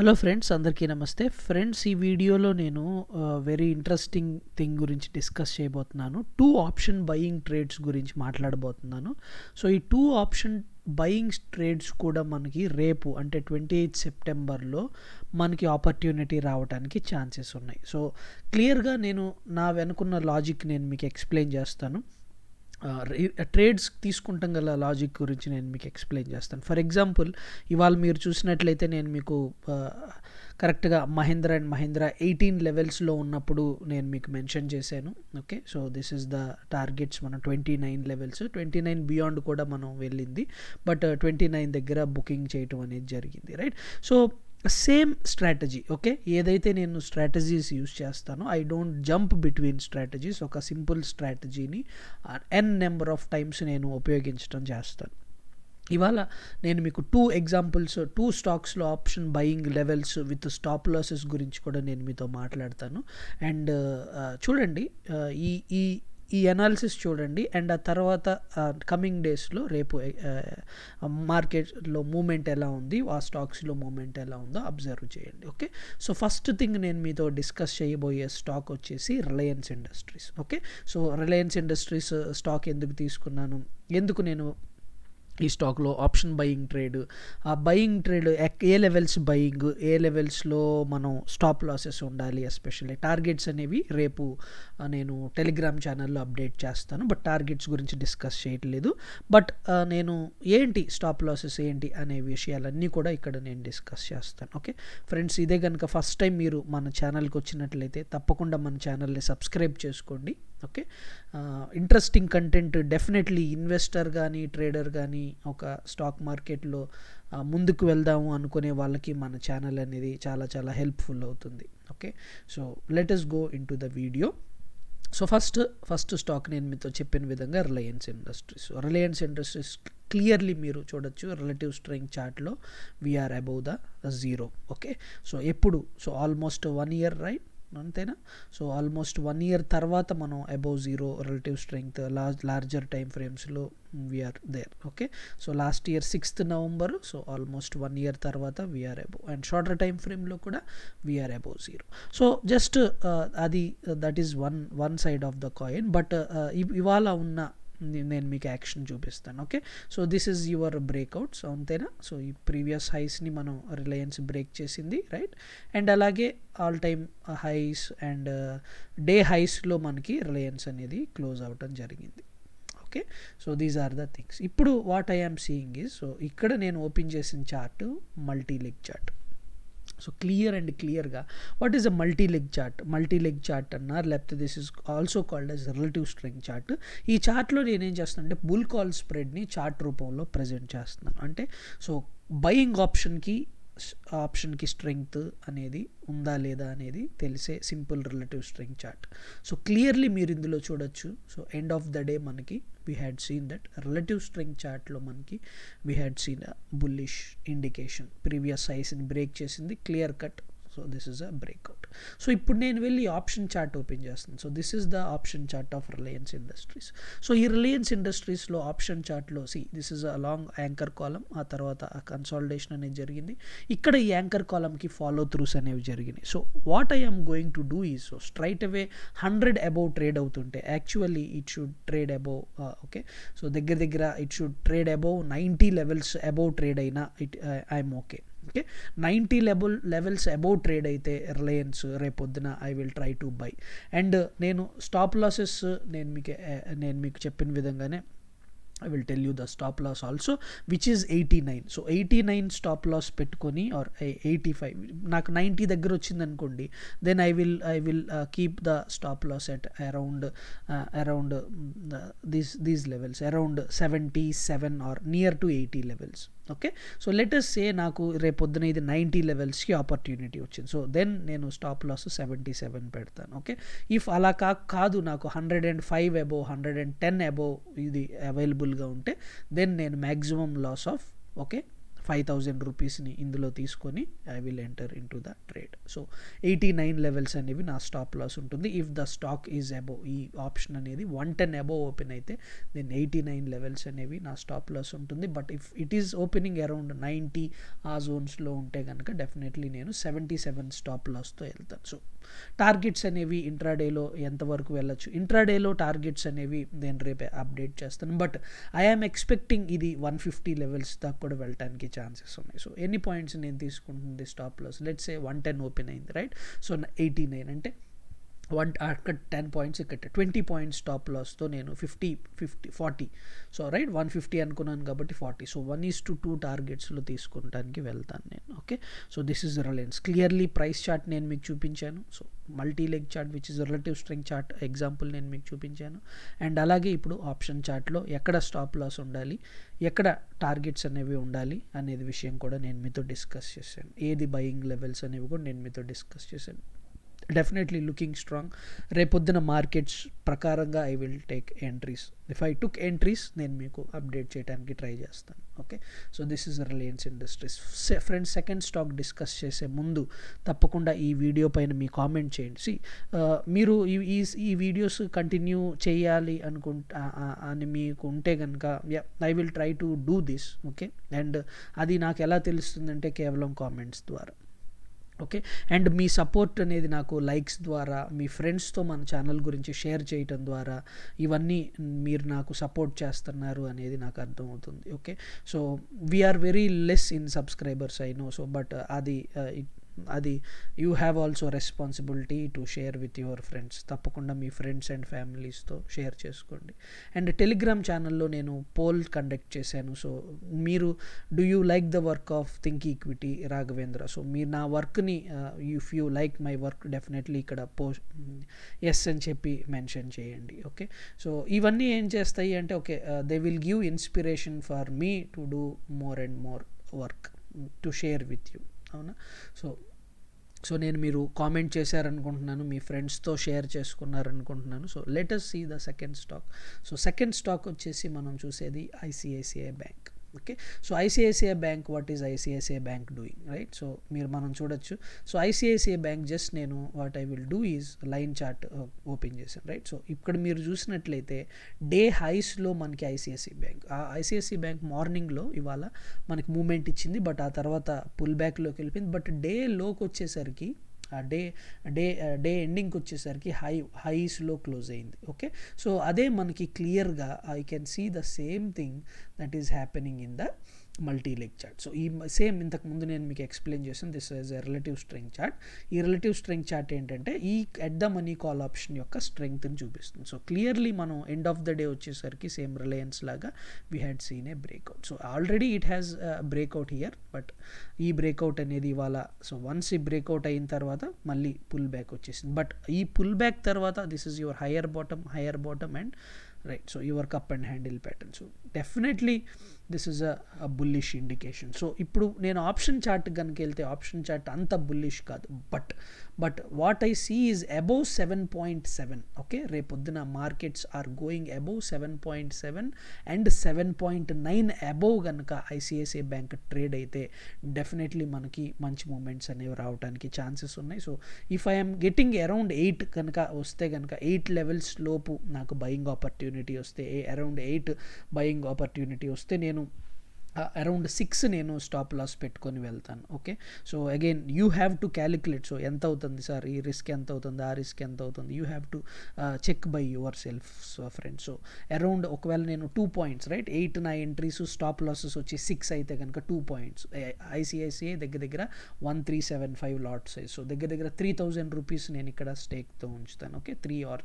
hello friends అందరికీ నమస్తే friends ఈ వీడియోలో నేను వెరీ ఇంట్రెస్టింగ్ థింగ్ గురించి డిస్కస్ చేయబోతున్నాను టూ ఆప్షన్ బయింగ్ ట్రేడ్స్ గురించి మాట్లాడబోతున్నాను సో ఈ టూ ఆప్షన్ బయింగ్ ట్రేడ్స్ కూడా మనకి రేపు అంటే ట్వంటీ ఎయిత్ సెప్టెంబర్లో మనకి ఆపర్చునిటీ రావడానికి ఛాన్సెస్ ఉన్నాయి సో క్లియర్గా నేను నా వెనుకున్న లాజిక్ నేను మీకు ఎక్స్ప్లెయిన్ చేస్తాను ట్రేడ్స్ తీసుకుంటాం గల లాజిక్ గురించి నేను మీకు ఎక్స్ప్లెయిన్ చేస్తాను ఫర్ ఎగ్జాంపుల్ ఇవాళ మీరు చూసినట్లయితే నేను మీకు కరెక్ట్గా మహేంద్ర అండ్ మహేంద్ర ఎయిటీన్ లెవెల్స్లో ఉన్నప్పుడు నేను మీకు మెన్షన్ చేశాను okay so this is the targets మన twenty nine levels twenty nine beyond కూడా మనం వెళ్ళింది బట్ ట్వంటీ నైన్ దగ్గర బుకింగ్ చేయటం అనేది జరిగింది right so same strategy okay ఏదైతే నేను స్ట్రాటజీస్ యూస్ చేస్తానో I don't jump between strategies ఒక సింపుల్ స్ట్రాటజీని ఎన్ నెంబర్ ఆఫ్ టైమ్స్ నేను ఉపయోగించడం చేస్తాను ఇవాళ నేను మీకు టూ ఎగ్జాంపుల్స్ టూ స్టాక్స్లో option buying levels with stop losses గురించి కూడా నేను మీతో మాట్లాడతాను అండ్ చూడండి ఈ ఈ ఈ అనాలిసిస్ చూడండి అండ్ ఆ తర్వాత కమింగ్ డేస్లో రేపు మార్కెట్లో మూమెంట్ ఎలా ఉంది ఆ స్టాక్స్లో మూమెంట్ ఎలా ఉందో అబ్జర్వ్ చేయండి ఓకే సో ఫస్ట్ థింగ్ నేను మీతో డిస్కస్ చేయబోయే స్టాక్ వచ్చేసి Reliance Industries okay so Reliance Industries stock ఎందుకు తీసుకున్నాను ఎందుకు నేను ఈ స్టాక్లో ఆప్షన్ బయింగ్ ట్రేడ్ ఆ బయింగ్ ట్రేడ్ ఏ లెవెల్స్ బయింగ్ ఏ లెవెల్స్లో మనం స్టాప్ లాసెస్ ఉండాలి ఎస్పెషల్లీ టార్గెట్స్ అనేవి రేపు నేను టెలిగ్రామ్ ఛానల్లో అప్డేట్ చేస్తాను బట్ టార్గెట్స్ గురించి డిస్కస్ చేయట్లేదు బట్ నేను ఏంటి స్టాప్ లాసెస్ ఏంటి అనే విషయాలన్నీ కూడా ఇక్కడ నేను డిస్కస్ చేస్తాను ఓకే ఫ్రెండ్స్ ఇదే కనుక ఫస్ట్ టైం మీరు మన ఛానల్కి వచ్చినట్లయితే తప్పకుండా మన ఛానల్ని సబ్స్క్రైబ్ చేసుకోండి okay interesting content definitely investor కానీ ట్రేడర్ కానీ ఒక స్టాక్ మార్కెట్లో ముందుకు వెళ్దాము అనుకునే వాళ్ళకి మన ఛానల్ అనేది చాలా చాలా హెల్ప్ఫుల్ అవుతుంది okay so let go into the video so first first stock నేను మీతో చెప్పిన విధంగా రిలయన్స్ ఇండస్ట్రీస్ రిలయన్స్ ఇండస్ట్రీస్ క్లియర్లీ మీరు చూడొచ్చు రిలేటివ్ స్ట్రెంగ్ చార్ట్లో we're above the zero okay so ఎప్పుడు so almost one year right అంతేనా సో ఆల్మోస్ట్ వన్ ఇయర్ తర్వాత మనం above zero relative strength large larger time ఫ్రేమ్స్లో we're there okay so last year sixth November so almost one year తర్వాత we are above and shorter time ఫ్రేమ్లో కూడా we're above zero so just uh, అది that is one one side of the coin but ఇవాళ ఉన్న నేను మీకు action చూపిస్తాను okay so this is your breakouts అంతేనా సో ఈ ప్రీవియస్ హైస్ని మనం రిలయన్స్ బ్రేక్ చేసింది రైట్ అండ్ అలాగే all time highs and uh, day హైస్లో మనకి రిలయన్స్ అనేది క్లోజ్ అవ్వటం జరిగింది okay so these are the things ఇప్పుడు what I'm seeing is so ఇక్కడ నేను ఓపెన్ చేసిన chart multi leg chart so clear and క్లియర్గా what is a multi leg chart multi leg chart అన్నారు లేకపోతే this is also called as relative strength chart ఈ చార్ట్లో నేనేం చేస్తున్నాను అంటే బుల్ కాల్ స్ప్రెడ్ని చార్ట్ రూపంలో ప్రజెంట్ చేస్తున్నాను అంటే సో బయింగ్ ఆప్షన్కి ఆప్షన్కి స్ట్రెంగ్త్ అనేది ఉందా లేదా అనేది తెలిసే simple relative strength chart so clearly మీరు ఇందులో చూడొచ్చు so end of the day మనకి we had seen that relative strength చార్ట్లో మనకి we had seen bullish indication previous సైజ్ని బ్రేక్ చేసింది clear cut so this is a breakout so ఇప్పుడు నేను వెళ్ళి ఆప్షన్ చార్ట్ ఓపెన్ చేస్తాను so this is the option chart of Reliance Industries so ఈ రిలయన్స్ ఇండస్ట్రీస్లో ఆప్షన్ చార్ట్లో see this is a long anchor కాలం ఆ తర్వాత ఆ కన్సాలిడేషన్ అనేది జరిగింది ఇక్కడ ఈ యాంకర్ కాలంకి ఫాలో త్రూస్ అనేవి జరిగినాయి so what I'm going to do is so straight away hundred above trade అవుతుంటే actually it should trade above okay so దగ్గర దగ్గర it should trade above ninety levels above trade అయినా it I'm okay okay ninety level levels above trade అయితే రిలయన్స్ రేపొద్దున I will try to buy and నేను stop losses నేను మీకు నేను మీకు చెప్పిన విధంగానే I will tell you the stop loss also which is eighty nine so eighty nine stop loss పెట్టుకొని ఆర్ ఎయిటీ ఫైవ్ నాకు నైంటీ దగ్గర వచ్చింది అనుకోండి then I will I will keep the stop loss at around around these these levels around seventy seven or near to eighty levels okay so let's say నాకు రేపొద్దున ఇది ninety లెవెల్స్కి opportunity వచ్చింది so then నేను stop loss seventy seven పెడతాను okay if అలా కా కాదు నాకు hundred and five above hundred and ten above ఇది అవైలబుల్గా ఉంటే దెన్ నేను maximum loss of okay five thousand రూపీస్ని ఇందులో తీసుకొని I will enter into the trade so eighty nine levels అనేవి నా స్టాప్ లాస్ ఉంటుంది if the stock is above ఈ ఆప్షన్ అనేది వన్ టెన్ అబోవ్ ఓపెన్ అయితే దెన్ ఎయిటీ నైన్ లెవెల్స్ అనేవి నా స్టాప్ లాస్ ఉంటుంది but if it is opening around ninety ఆ జోన్స్లో ఉంటే కనుక డెఫినెట్లీ నేను సెవెంటీ సెవెన్ స్టాప్ లాస్తో వెళ్తాను సో టార్గెట్స్ అనేవి ఇంట్రాడేలో ఎంతవరకు వెళ్ళచ్చు ఇంట్రాడేలో టార్గెట్స్ అనేవి నేను రేపే అప్డేట్ చేస్తాను బట్ ఐఆమ్ ఎక్స్పెక్టింగ్ ఇది వన్ ఫిఫ్టీ లెవెల్స్ దాకా కూడా వెళ్ళటానికి ఛాన్సెస్ ఉన్నాయి సో ఎన్ని పాయింట్స్ నేను తీసుకుంటుంది stop loss let's a one ten open అయింది రైట్ సో ఎయిటీ నైన్ అంటే వన్ అక్కడ టెన్ పాయింట్స్ ఇక్కడ ట్వంటీ పాయింట్స్ స్టాప్ లాస్తో నేను fifty fifty forty so right one fifty అనుకున్నాను కాబట్టి forty so one is to two టార్గెట్స్లో తీసుకుంటానికి వెళ్తాను నేను okay so this is Reliance clearly price chart నేను మీకు చూపించాను so multi leg chart which is relative strength chart example నేను మీకు చూపించాను అండ్ అలాగే ఇప్పుడు ఆప్షన్ చార్ట్లో ఎక్కడ స్టాప్ లాస్ ఉండాలి ఎక్కడ టార్గెట్స్ అనేవి ఉండాలి అనేది విషయం కూడా నేను మీతో డిస్కస్ చేశాను ఏది బయింగ్ లెవెల్స్ అనేవి కూడా నేను మీతో డిస్కస్ చేశాను డెఫినెట్లీ లుకింగ్ స్ట్రాంగ్ రేపొద్దున మార్కెట్స్ ప్రకారంగా I will take entries if I took entries నేను మీకు అప్డేట్ చేయడానికి ట్రై చేస్తాను okay so this is Reliance Industries friends second stock discuss చేసే ముందు తప్పకుండా ఈ వీడియో పైన మీ కామెంట్ చేయండి సి uh, మీరు ఈ ఈ వీడియోస్ కంటిన్యూ చేయాలి అనుకుంటా అని మీకు ఉంటే కనుక I will try to do this okay and అది నాకు ఎలా తెలుస్తుందంటే కేవలం కామెంట్స్ ద్వారా ఓకే అండ్ మీ సపోర్ట్ అనేది నాకు లైక్స్ ద్వారా మీ ఫ్రెండ్స్తో మన ఛానల్ గురించి షేర్ చేయటం ద్వారా ఇవన్నీ మీరు నాకు సపోర్ట్ చేస్తున్నారు అనేది నాకు అర్థమవుతుంది okay so we are very less in subscribers I know so but అది uh, అది you have also responsibility to share with your friends తప్పకుండా మీ ఫ్రెండ్స్ అండ్ ఫ్యామిలీస్తో షేర్ చేసుకోండి అండ్ టెలిగ్రామ్ ఛానల్లో నేను పోల్ కండక్ట్ చేశాను సో మీరు do you like the work of Think Equity Raghavendra so మీరు నా వర్క్ని if you like my work definitely ఇక్కడ పో ఎస్ అని చెప్పి మెన్షన్ చేయండి ఓకే సో ఇవన్నీ ఏం చేస్తాయి అంటే okay they will give inspiration for me to do more and more work to share with you అవునా సో సో నేను మీరు కామెంట్ చేశారనుకుంటున్నాను మీ ఫ్రెండ్స్తో షేర్ చేసుకున్నారనుకుంటున్నాను so latest see the second stock so second stock వచ్చేసి మనం చూసేది ICICI Bank okay so ICICI Bank what is ICICI Bank doing right so మీరు మనం చూడొచ్చు సో ఐసిఐసిఐ బ్యాంక్ జస్ట్ నేను what I will do is line chart open చేశాను రైట్ సో ఇక్కడ మీరు చూసినట్లయితే డే హైస్లో మనకి ఐసిఐసిఐ బ్యాంక్ ఆ ఐసిఐసిఐ బ్యాంక్ మార్నింగ్లో ఇవాళ మనకి మూమెంట్ ఇచ్చింది బట్ ఆ తర్వాత పుల్ బ్యాక్లోకి వెళ్ళిపోయింది బట్ డే లోకి వచ్చేసరికి డే డే డే ఎండింగ్కి వచ్చేసరికి హై హైస్లో క్లోజ్ అయింది ఓకే సో అదే మనకి క్లియర్గా I can see the same thing that is happening in the multi leg chart so ఈ సేమ్ ఇంతకు ముందు నేను మీకు ఎక్స్ప్లెయిన్ చేశాను this is a relative strength chart ఈ రిలేటివ్ స్ట్రెంగ్ చార్ట్ ఏంటంటే ఈ at the money call option యొక్క స్ట్రెంగ్త్ని చూపిస్తుంది సో క్లియర్లీ మనం ఎండ్ ఆఫ్ ద డే వచ్చేసరికి సేమ్ రిలయన్స్ లాగా we had seen a breakout so already it has breakout here but ఈ బ్రేక్అవుట్ అనేది ఇవాళ సో వన్స్ ఈ బ్రేక్అవుట్ అయిన తర్వాత మళ్ళీ పుల్ బ్యాక్ వచ్చేసింది బట్ ఈ పుల్ బ్యాక్ తర్వాత this is your higher bottom higher bottom and right so your cup and handle pattern so definitely this is a bullish indication so ఇప్పుడు నేను option chart కనుక వెళ్తే ఆప్షన్ చార్ట్ అంత bullish కాదు but but what I see is above seven point seven okay రేపొద్దున markets are going above seven point seven and seven point nine above కనుక ICICI Bank trade అయితే definitely మనకి మంచి మూమెంట్స్ అనేవి రావడానికి ఛాన్సెస్ ఉన్నాయి so if I'm getting around eight కనుక వస్తే కనుక ఎయిట్ లెవెల్స్ లోపు నాకు బయింగ్ ఆపర్చునిటీ వస్తే అరౌండ్ ఎయిట్ బయింగ్ ఆపర్చునిటీ వస్తే నేను నేను అరౌండ్ సిక్స్ నేను స్టాప్ లాస్ పెట్టుకొని వెళ్తాను okay so again you have to calculate so ఎంత అవుతుంది సార్ ఈ రిస్క్ ఎంత అవుతుంది ఆ రిస్క్ ఎంత అవుతుంది you have to check by yourself so friends so around ఒకవేళ నేను టూ పాయింట్స్ రైట్ ఎయిట్ నా ఎంట్రీస్ స్టాప్ లాసెస్ వచ్చి సిక్స్ అయితే కనుక టూ పాయింట్స్ ఐసిఐసిఐ దగ్గర దగ్గర one three seven five lots so దగ్గర దగ్గర త్రీ థౌజండ్ రూపీస్ నేను ఇక్కడ స్టేక్తో ఉంచుతాను okay three or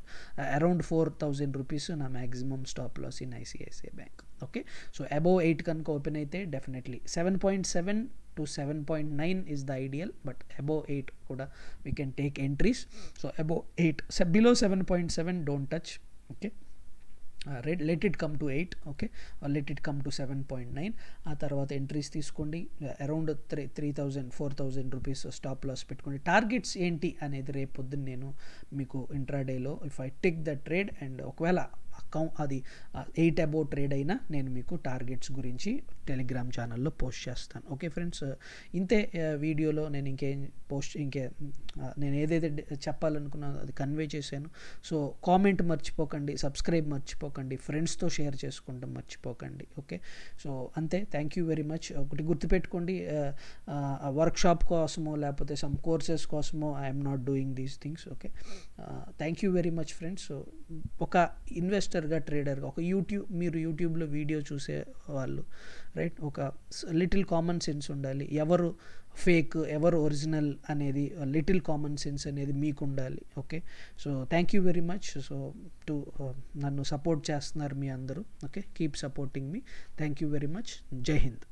around four thousand rupees నా maximum stop loss in ICICI Bank okay so above eight కనుక ఓపెన్ అయితే definitely seven point seven to seven point nine is the ideal but above eight కూడా we can take entries so above eight below seven point seven don't touch okay red let it come to eight okay let it come to seven point nine ఆ తర్వాత entries తీసుకోండి around three three thousand four thousand rupees stop loss పెట్టుకోండి targets ఏంటి అనేది రేపు పొద్దున్న నేను మీకు ఇంట్రాడేలో if I take the trade and ఒకవేళ అకౌంట్ అది ఎయిట్ అబౌ ట్రేడ్ అయినా నేను మీకు టార్గెట్స్ గురించి టెలిగ్రామ్ ఛానల్లో పోస్ట్ చేస్తాను ఓకే ఫ్రెండ్స్ ఇంతే వీడియోలో నేను ఇంకేం పోస్ట్ ఇంకే నేను ఏదైతే చెప్పాలనుకున్నా అది కన్వే చేశాను సో కామెంట్ మర్చిపోకండి సబ్స్క్రైబ్ మర్చిపోకండి ఫ్రెండ్స్తో షేర్ చేసుకుంటాం మర్చిపోకండి ఓకే సో అంతే థ్యాంక్ యూ వెరీ మచ్ ఒకటి గుర్తుపెట్టుకోండి వర్క్షాప్ కోసమో లేకపోతే సమ్ కోర్సెస్ కోసమో I'm not doing these things okay thank you very much friends ఒక ఇన్వెస్ట్ ఇన్వెస్టర్గా ట్రేడర్గా ఒక యూట్యూబ్ మీరు యూట్యూబ్లో వీడియో చూసే వాళ్ళు రైట్ ఒక లిటిల్ కామన్ సెన్స్ ఉండాలి ఎవరు ఫేక్ ఎవరు ఒరిజినల్ అనేది లిటిల్ కామన్ సెన్స్ అనేది మీకు ఉండాలి okay so thank you very much so to నన్ను సపోర్ట్ చేస్తున్నారు మీ అందరూ okay keep supporting me thank you very much జై హింద్